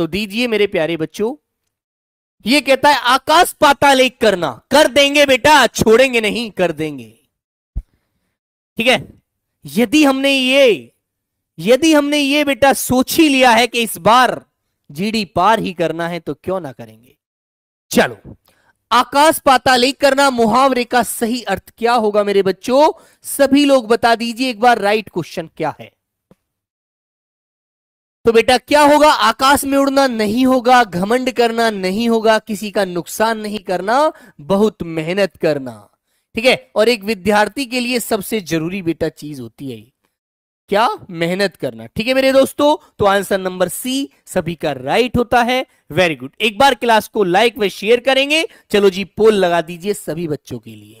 तो दीजिए मेरे प्यारे बच्चों ये कहता है आकाश पाताल एक करना कर देंगे बेटा छोड़ेंगे नहीं कर देंगे ठीक है यदि हमने ये यदि हमने ये बेटा सोच ही लिया है कि इस बार जीडी पार ही करना है तो क्यों ना करेंगे चलो आकाश पाताल एक करना मुहावरे का सही अर्थ क्या होगा मेरे बच्चों सभी लोग बता दीजिए एक बार राइट क्वेश्चन क्या है तो बेटा क्या होगा आकाश में उड़ना नहीं होगा घमंड करना नहीं होगा किसी का नुकसान नहीं करना बहुत मेहनत करना ठीक है और एक विद्यार्थी के लिए सबसे जरूरी बेटा चीज होती है क्या मेहनत करना ठीक है मेरे दोस्तों तो आंसर नंबर सी सभी का राइट होता है वेरी गुड एक बार क्लास को लाइक व शेयर करेंगे चलो जी पोल लगा दीजिए सभी बच्चों के लिए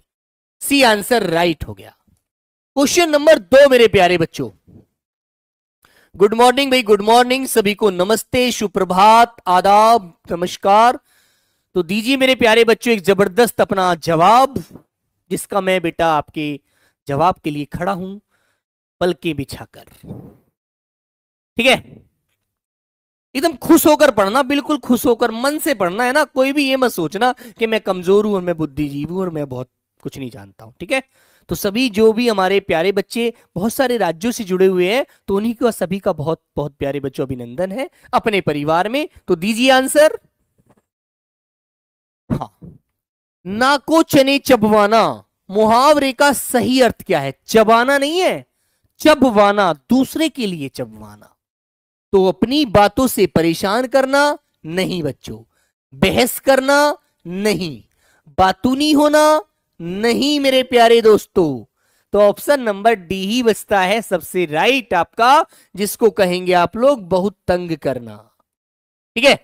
सी आंसर राइट हो गया क्वेश्चन नंबर दो मेरे प्यारे बच्चों गुड मॉर्निंग भाई गुड मॉर्निंग सभी को नमस्ते सुप्रभात आदाब नमस्कार तो दीजिए मेरे प्यारे बच्चों एक जबरदस्त अपना जवाब जिसका मैं बेटा आपके जवाब के लिए खड़ा हूं पलके बिछाकर ठीक है एकदम खुश होकर पढ़ना बिल्कुल खुश होकर मन से पढ़ना है ना कोई भी ये मत सोचना कि मैं कमजोर हूं और मैं बुद्धिजीवी हूं और मैं बहुत कुछ नहीं जानता हूं ठीक है तो सभी जो भी हमारे प्यारे बच्चे बहुत सारे राज्यों से जुड़े हुए हैं तो उन्हीं का सभी का बहुत बहुत प्यारे बच्चों अभिनंदन है अपने परिवार में तो दीजिए आंसर हाँ नाको चने चबवाना मुहावरे का सही अर्थ क्या है चबाना नहीं है चबवाना दूसरे के लिए चबवाना तो अपनी बातों से परेशान करना नहीं बच्चों बहस करना नहीं बातूनी होना नहीं मेरे प्यारे दोस्तों तो ऑप्शन नंबर डी ही बचता है सबसे राइट आपका जिसको कहेंगे आप लोग बहुत तंग करना ठीक है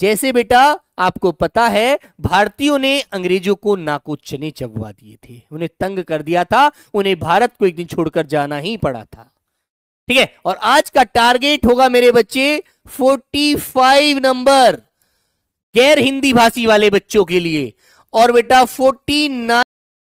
जैसे बेटा आपको पता है भारतीयों ने अंग्रेजों को नाको चने चबवा दिए थे उन्हें तंग कर दिया था उन्हें भारत को एक दिन छोड़कर जाना ही पड़ा था ठीक है और आज का टारगेट होगा मेरे बच्चे 45 नंबर गैर हिंदी भाषी वाले बच्चों के लिए और बेटा फोर्टी नाइन